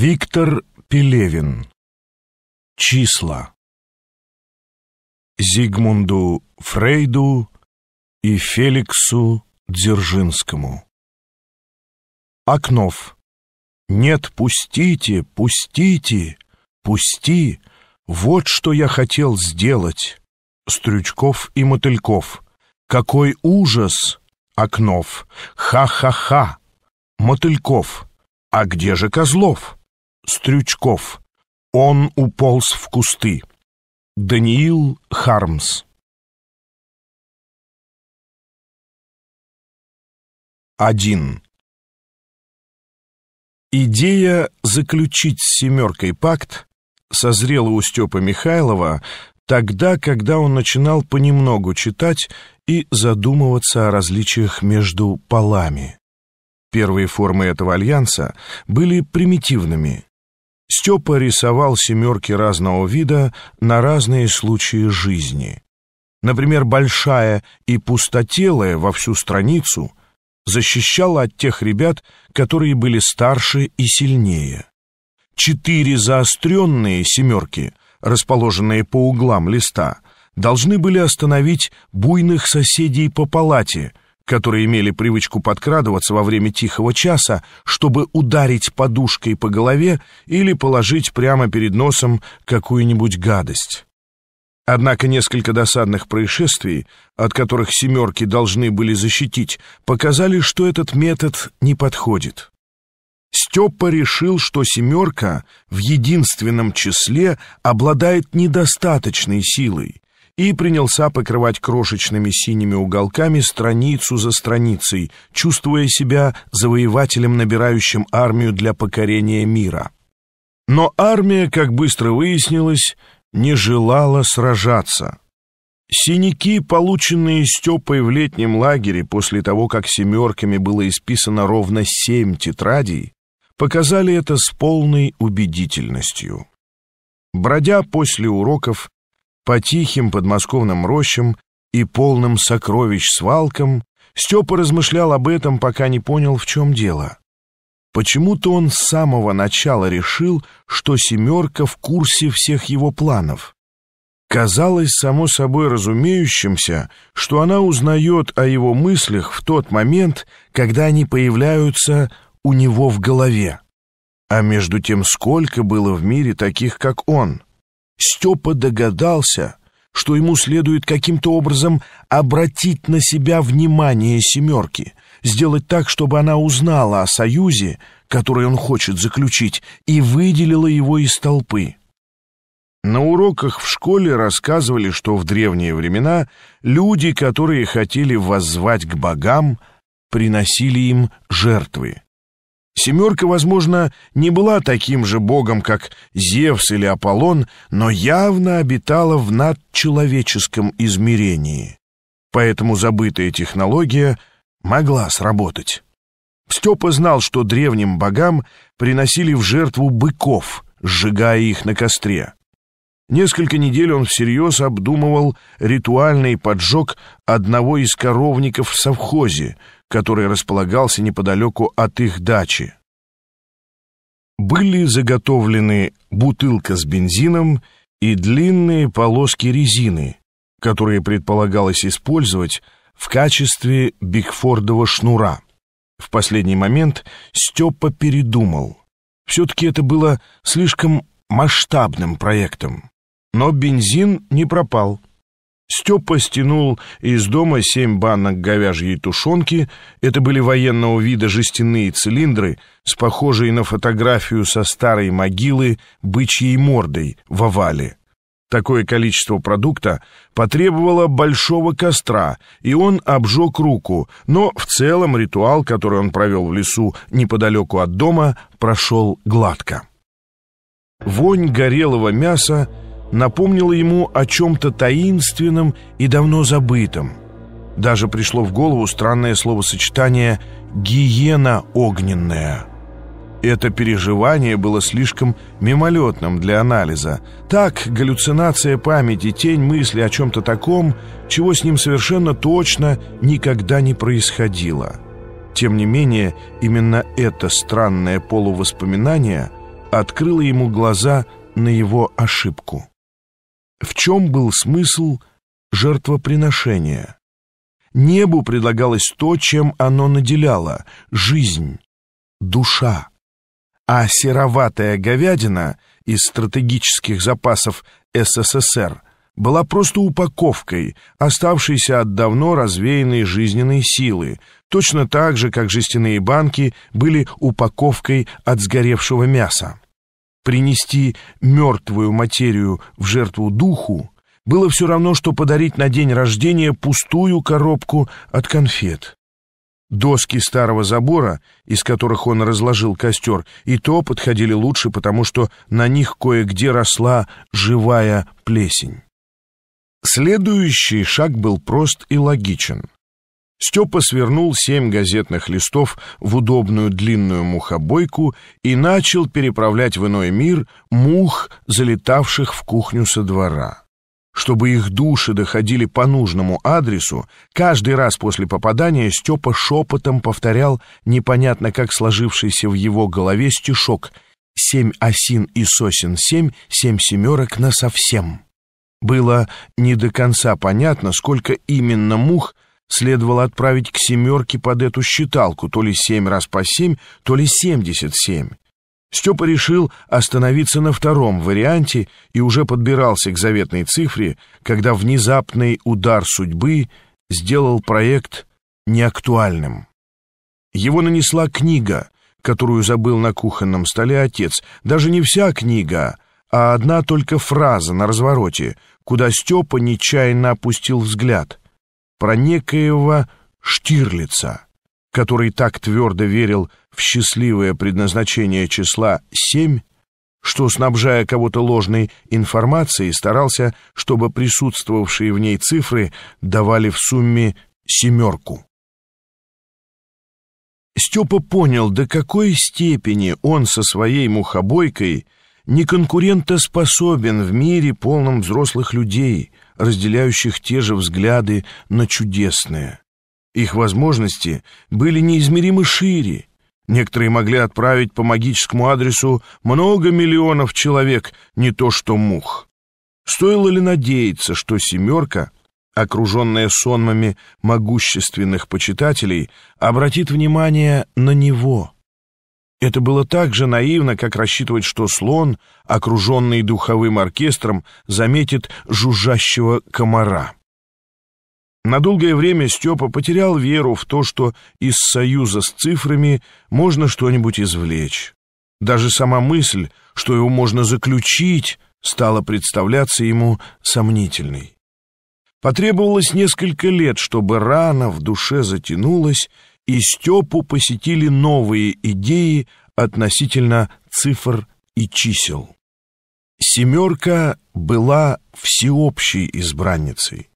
Виктор Пелевин. Числа. Зигмунду Фрейду и Феликсу Дзержинскому. Окнов. «Нет, пустите, пустите, пусти! Вот что я хотел сделать!» Стрючков и Мотыльков. «Какой ужас!» Окнов. «Ха-ха-ха!» Мотыльков. «А где же Козлов?» Стрючков. Он уполз в кусты. Даниил Хармс. Один. Идея заключить с «семеркой» пакт созрела у Степа Михайлова тогда, когда он начинал понемногу читать и задумываться о различиях между полами. Первые формы этого альянса были примитивными, Степа рисовал семерки разного вида на разные случаи жизни. Например, большая и пустотелая во всю страницу защищала от тех ребят, которые были старше и сильнее. Четыре заостренные семерки, расположенные по углам листа, должны были остановить буйных соседей по палате — которые имели привычку подкрадываться во время тихого часа, чтобы ударить подушкой по голове или положить прямо перед носом какую-нибудь гадость. Однако несколько досадных происшествий, от которых «семерки» должны были защитить, показали, что этот метод не подходит. Степа решил, что «семерка» в единственном числе обладает недостаточной силой, и принялся покрывать крошечными синими уголками страницу за страницей, чувствуя себя завоевателем, набирающим армию для покорения мира. Но армия, как быстро выяснилось, не желала сражаться. Синяки, полученные Степой в летнем лагере после того, как семерками было исписано ровно семь тетрадей, показали это с полной убедительностью. Бродя после уроков по тихим подмосковным рощам и полным сокровищ свалкам, Степа размышлял об этом, пока не понял, в чем дело. Почему-то он с самого начала решил, что «семерка» в курсе всех его планов. Казалось само собой разумеющимся, что она узнает о его мыслях в тот момент, когда они появляются у него в голове. А между тем сколько было в мире таких, как он — Степа догадался, что ему следует каким-то образом обратить на себя внимание «семерки», сделать так, чтобы она узнала о союзе, который он хочет заключить, и выделила его из толпы. На уроках в школе рассказывали, что в древние времена люди, которые хотели воззвать к богам, приносили им жертвы. Семерка, возможно, не была таким же богом, как Зевс или Аполлон, но явно обитала в надчеловеческом измерении. Поэтому забытая технология могла сработать. Степа знал, что древним богам приносили в жертву быков, сжигая их на костре. Несколько недель он всерьез обдумывал ритуальный поджог одного из коровников в совхозе, который располагался неподалеку от их дачи. Были заготовлены бутылка с бензином и длинные полоски резины, которые предполагалось использовать в качестве бигфордового шнура. В последний момент Степа передумал. Все-таки это было слишком масштабным проектом но бензин не пропал. Степа стянул из дома семь банок говяжьей тушенки. Это были военного вида жестяные цилиндры с похожей на фотографию со старой могилы бычьей мордой в овале. Такое количество продукта потребовало большого костра, и он обжег руку, но в целом ритуал, который он провел в лесу неподалеку от дома, прошел гладко. Вонь горелого мяса — напомнило ему о чем-то таинственном и давно забытом. Даже пришло в голову странное словосочетание «гиена огненная». Это переживание было слишком мимолетным для анализа. Так, галлюцинация памяти, тень мысли о чем-то таком, чего с ним совершенно точно никогда не происходило. Тем не менее, именно это странное полувоспоминание открыло ему глаза на его ошибку. В чем был смысл жертвоприношения? Небу предлагалось то, чем оно наделяло — жизнь, душа. А сероватая говядина из стратегических запасов СССР была просто упаковкой, оставшейся от давно развеянной жизненной силы, точно так же, как жестяные банки были упаковкой от сгоревшего мяса принести мертвую материю в жертву духу, было все равно, что подарить на день рождения пустую коробку от конфет. Доски старого забора, из которых он разложил костер, и то подходили лучше, потому что на них кое-где росла живая плесень. Следующий шаг был прост и логичен. Степа свернул семь газетных листов в удобную длинную мухобойку и начал переправлять в иной мир мух, залетавших в кухню со двора. Чтобы их души доходили по нужному адресу, каждый раз после попадания Степа шепотом повторял непонятно как сложившийся в его голове стишок «Семь осин и сосен семь, семь семерок насовсем». Было не до конца понятно, сколько именно мух — следовало отправить к «семерке» под эту считалку, то ли семь раз по семь, то ли семьдесят семь. Степа решил остановиться на втором варианте и уже подбирался к заветной цифре, когда внезапный удар судьбы сделал проект неактуальным. Его нанесла книга, которую забыл на кухонном столе отец. Даже не вся книга, а одна только фраза на развороте, куда Степа нечаянно опустил взгляд про некоего Штирлица, который так твердо верил в счастливое предназначение числа семь, что, снабжая кого-то ложной информацией, старался, чтобы присутствовавшие в ней цифры давали в сумме семерку. Степа понял, до какой степени он со своей мухобойкой — неконкурентоспособен в мире, полном взрослых людей, разделяющих те же взгляды на чудесное. Их возможности были неизмеримо шире. Некоторые могли отправить по магическому адресу много миллионов человек, не то что мух. Стоило ли надеяться, что «семерка», окруженная сонмами могущественных почитателей, обратит внимание на него – это было так же наивно, как рассчитывать, что слон, окруженный духовым оркестром, заметит жужжащего комара. На долгое время Степа потерял веру в то, что из союза с цифрами можно что-нибудь извлечь. Даже сама мысль, что его можно заключить, стала представляться ему сомнительной. Потребовалось несколько лет, чтобы рана в душе затянулась, и Степу посетили новые идеи относительно цифр и чисел. Семерка была всеобщей избранницей.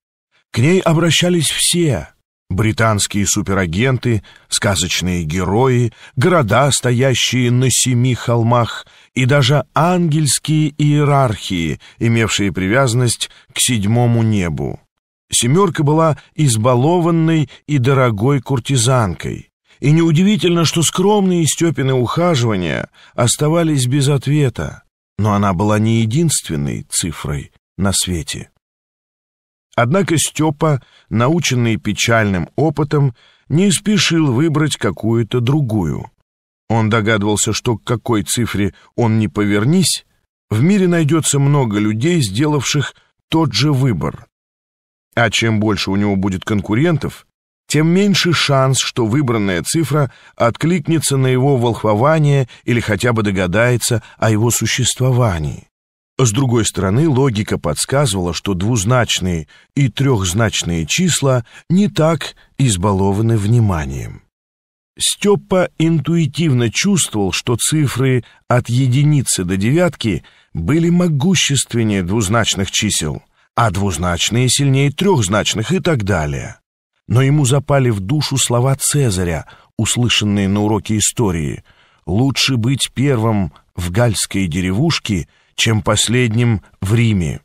К ней обращались все — британские суперагенты, сказочные герои, города, стоящие на семи холмах, и даже ангельские иерархии, имевшие привязанность к седьмому небу. Семерка была избалованной и дорогой куртизанкой. И неудивительно, что скромные Степины ухаживания оставались без ответа, но она была не единственной цифрой на свете. Однако Степа, наученный печальным опытом, не спешил выбрать какую-то другую. Он догадывался, что к какой цифре он не повернись, в мире найдется много людей, сделавших тот же выбор. А чем больше у него будет конкурентов, тем меньше шанс, что выбранная цифра откликнется на его волхвование или хотя бы догадается о его существовании. С другой стороны, логика подсказывала, что двузначные и трехзначные числа не так избалованы вниманием. Степа интуитивно чувствовал, что цифры от единицы до девятки были могущественнее двузначных чисел — а двузначные сильнее трехзначных и так далее. Но ему запали в душу слова Цезаря, услышанные на уроке истории. «Лучше быть первым в гальской деревушке, чем последним в Риме».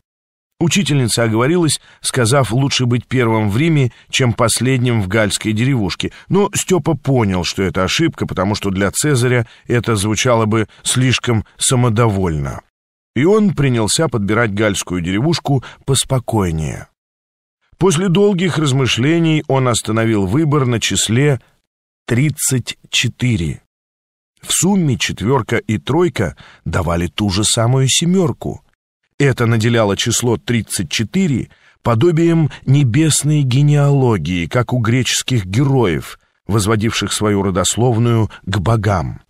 Учительница оговорилась, сказав, лучше быть первым в Риме, чем последним в гальской деревушке. Но Степа понял, что это ошибка, потому что для Цезаря это звучало бы слишком самодовольно и он принялся подбирать гальскую деревушку поспокойнее. После долгих размышлений он остановил выбор на числе 34. В сумме четверка и тройка давали ту же самую семерку. Это наделяло число 34 подобием небесной генеалогии, как у греческих героев, возводивших свою родословную к богам.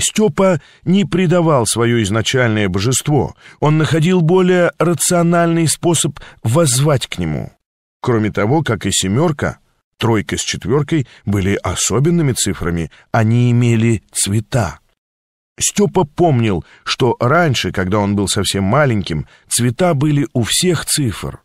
Степа не предавал свое изначальное божество, он находил более рациональный способ воззвать к нему. Кроме того, как и «семерка», тройка с четверкой были особенными цифрами, они имели цвета. Степа помнил, что раньше, когда он был совсем маленьким, цвета были у всех цифр.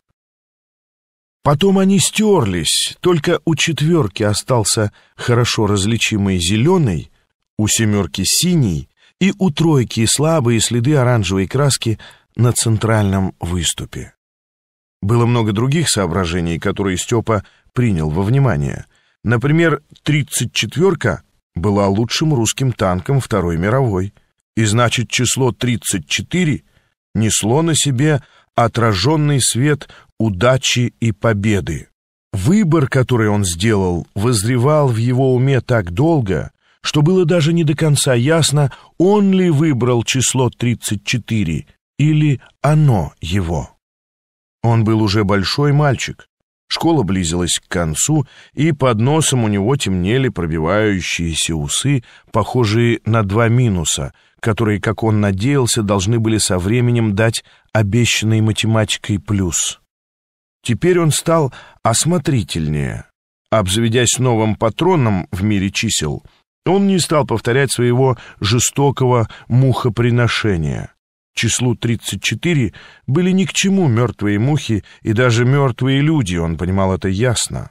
Потом они стерлись, только у четверки остался хорошо различимый зеленый, у «семерки» синий и у «тройки» слабые следы оранжевой краски на центральном выступе. Было много других соображений, которые Степа принял во внимание. Например, тридцать четверка была лучшим русским танком Второй мировой, и значит число 34 несло на себе отраженный свет удачи и победы. Выбор, который он сделал, возревал в его уме так долго, что было даже не до конца ясно, он ли выбрал число 34 или оно его. Он был уже большой мальчик. Школа близилась к концу, и под носом у него темнели пробивающиеся усы, похожие на два минуса, которые, как он надеялся, должны были со временем дать обещанный математикой плюс. Теперь он стал осмотрительнее. Обзаведясь новым патроном в мире чисел — он не стал повторять своего жестокого мухоприношения. Числу 34 были ни к чему мертвые мухи и даже мертвые люди, он понимал это ясно.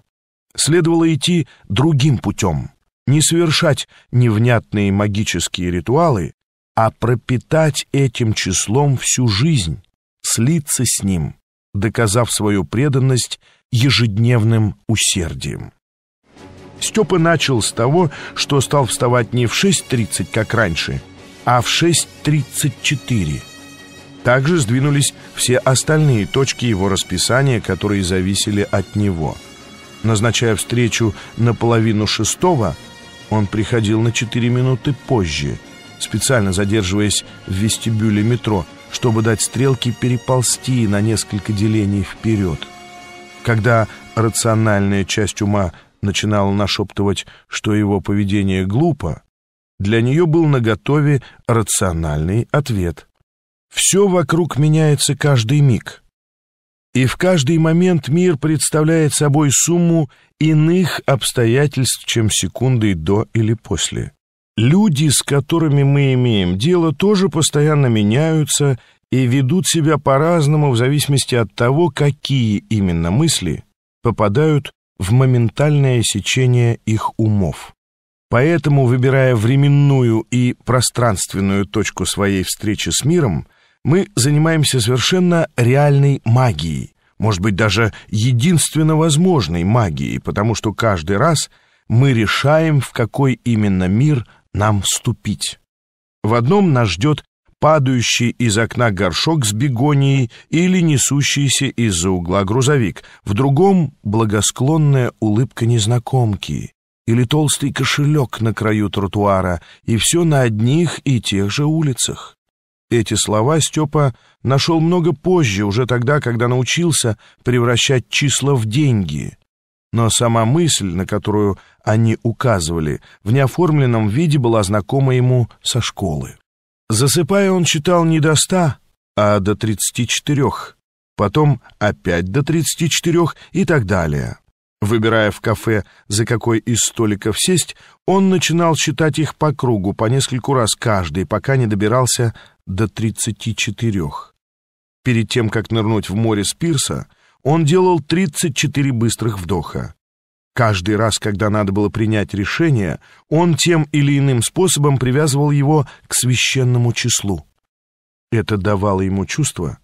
Следовало идти другим путем, не совершать невнятные магические ритуалы, а пропитать этим числом всю жизнь, слиться с ним, доказав свою преданность ежедневным усердием. Степа начал с того, что стал вставать не в 6.30, как раньше, а в 6.34. Также сдвинулись все остальные точки его расписания, которые зависели от него. Назначая встречу на половину шестого, он приходил на 4 минуты позже, специально задерживаясь в вестибюле метро, чтобы дать стрелке переползти на несколько делений вперед. Когда рациональная часть ума – начинал нашептывать, что его поведение глупо, для нее был наготове рациональный ответ. «Все вокруг меняется каждый миг». И в каждый момент мир представляет собой сумму иных обстоятельств, чем секунды до или после. Люди, с которыми мы имеем дело, тоже постоянно меняются и ведут себя по-разному в зависимости от того, какие именно мысли попадают в моментальное сечение их умов. Поэтому, выбирая временную и пространственную точку своей встречи с миром, мы занимаемся совершенно реальной магией, может быть, даже единственно возможной магией, потому что каждый раз мы решаем, в какой именно мир нам вступить. В одном нас ждет падающий из окна горшок с бегонией или несущийся из-за угла грузовик, в другом — благосклонная улыбка незнакомки или толстый кошелек на краю тротуара, и все на одних и тех же улицах. Эти слова Степа нашел много позже, уже тогда, когда научился превращать числа в деньги. Но сама мысль, на которую они указывали, в неоформленном виде была знакома ему со школы. Засыпая, он читал не до ста, а до тридцати четырех, потом опять до тридцати четырех и так далее. Выбирая в кафе, за какой из столиков сесть, он начинал считать их по кругу, по нескольку раз каждый, пока не добирался до тридцати четырех. Перед тем, как нырнуть в море с пирса, он делал тридцать четыре быстрых вдоха. Каждый раз, когда надо было принять решение, он тем или иным способом привязывал его к священному числу. Это давало ему чувство,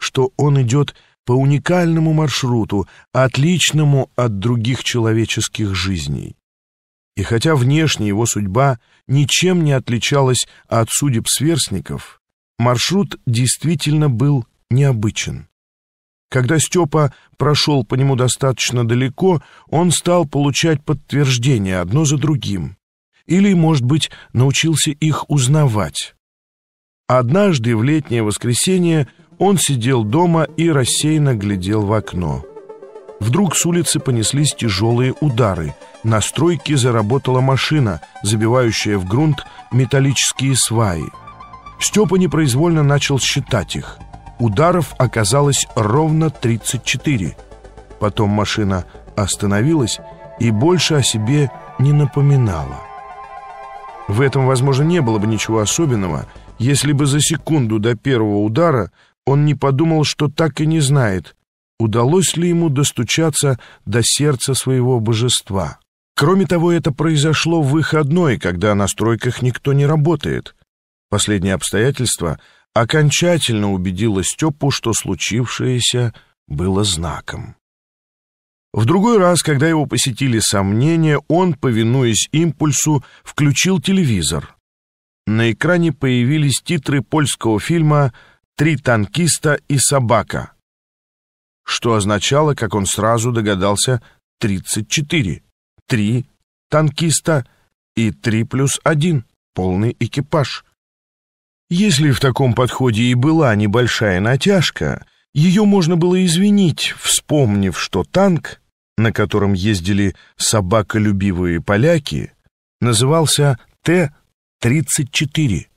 что он идет по уникальному маршруту, отличному от других человеческих жизней. И хотя внешне его судьба ничем не отличалась от судеб сверстников, маршрут действительно был необычен. Когда Степа прошел по нему достаточно далеко, он стал получать подтверждения одно за другим. Или, может быть, научился их узнавать. Однажды в летнее воскресенье он сидел дома и рассеянно глядел в окно. Вдруг с улицы понеслись тяжелые удары. На стройке заработала машина, забивающая в грунт металлические сваи. Степа непроизвольно начал считать их — Ударов оказалось ровно 34. Потом машина остановилась и больше о себе не напоминала. В этом, возможно, не было бы ничего особенного, если бы за секунду до первого удара он не подумал, что так и не знает, удалось ли ему достучаться до сердца своего божества. Кроме того, это произошло в выходной, когда на стройках никто не работает. Последнее обстоятельство — окончательно убедила Степу, что случившееся было знаком. В другой раз, когда его посетили сомнения, он, повинуясь импульсу, включил телевизор. На экране появились титры польского фильма «Три танкиста и собака», что означало, как он сразу догадался, 34. Три танкиста и три плюс один полный экипаж. Если в таком подходе и была небольшая натяжка, ее можно было извинить, вспомнив, что танк, на котором ездили собаколюбивые поляки, назывался Т-34